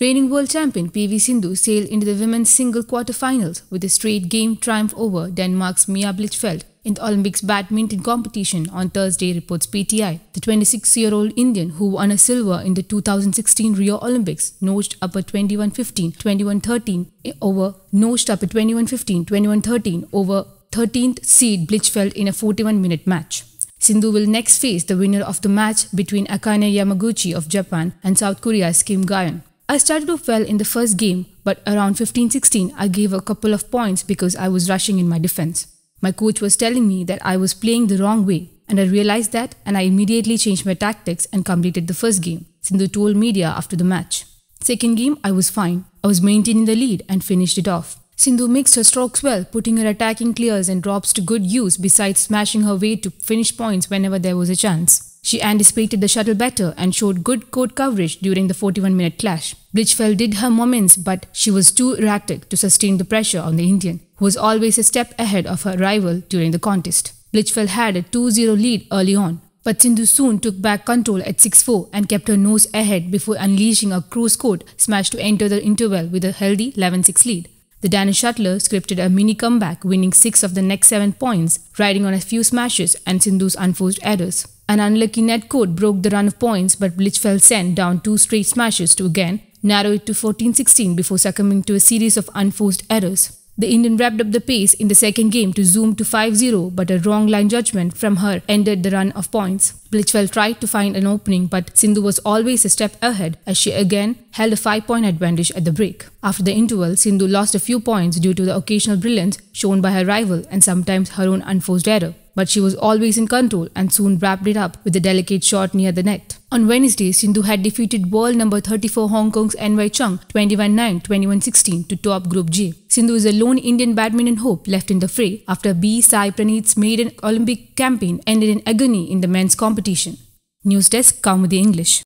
Reigning world champion PV Sindhu sailed into the women's single quarterfinals with a straight game triumph over Denmark's Mia Blichfeldt in the Olympics badminton competition on Thursday, reports PTI. The 26 year old Indian who won a silver in the 2016 Rio Olympics notched up a 21 15 21 13 over, notched up a 21 15 21 13 over 13th seed Blichfeld in a 41 minute match. Sindhu will next face the winner of the match between Akane Yamaguchi of Japan and South Korea's Kim Gayon. I started off well in the first game, but around 15 16, I gave a couple of points because I was rushing in my defense. My coach was telling me that I was playing the wrong way, and I realized that and I immediately changed my tactics and completed the first game, Sindhu told media after the match. Second game, I was fine. I was maintaining the lead and finished it off. Sindhu mixed her strokes well, putting her attacking clears and drops to good use besides smashing her way to finish points whenever there was a chance. She anticipated the shuttle better and showed good court coverage during the 41 minute clash. Blichfeld did her moments, but she was too erratic to sustain the pressure on the Indian, who was always a step ahead of her rival during the contest. Blichfeld had a 2 0 lead early on, but Sindhu soon took back control at 6 4 and kept her nose ahead before unleashing a cruise court smash to enter the interval with a healthy 11 6 lead. The Danish shuttler scripted a mini comeback, winning six of the next seven points, riding on a few smashes and Sindhu's unforced errors. An unlucky net code broke the run of points, but Blitchwell sent down two straight smashes to again narrow it to 14 16 before succumbing to a series of unforced errors. The Indian wrapped up the pace in the second game to zoom to 5 0, but a wrong line judgment from her ended the run of points. Blitchwell tried to find an opening, but Sindhu was always a step ahead as she again held a 5 point advantage at the break. After the interval, Sindhu lost a few points due to the occasional brilliance shown by her rival and sometimes her own unforced error but she was always in control and soon wrapped it up with a delicate shot near the net. On Wednesday, Sindhu had defeated world number 34 Hong Kong's NY Chung 21-9, 21-16 to top Group G. Sindhu is a lone Indian badminton hope left in the fray after B. Sai Praneet's maiden Olympic campaign ended in agony in the men's competition. News Desk, Kaumudi English.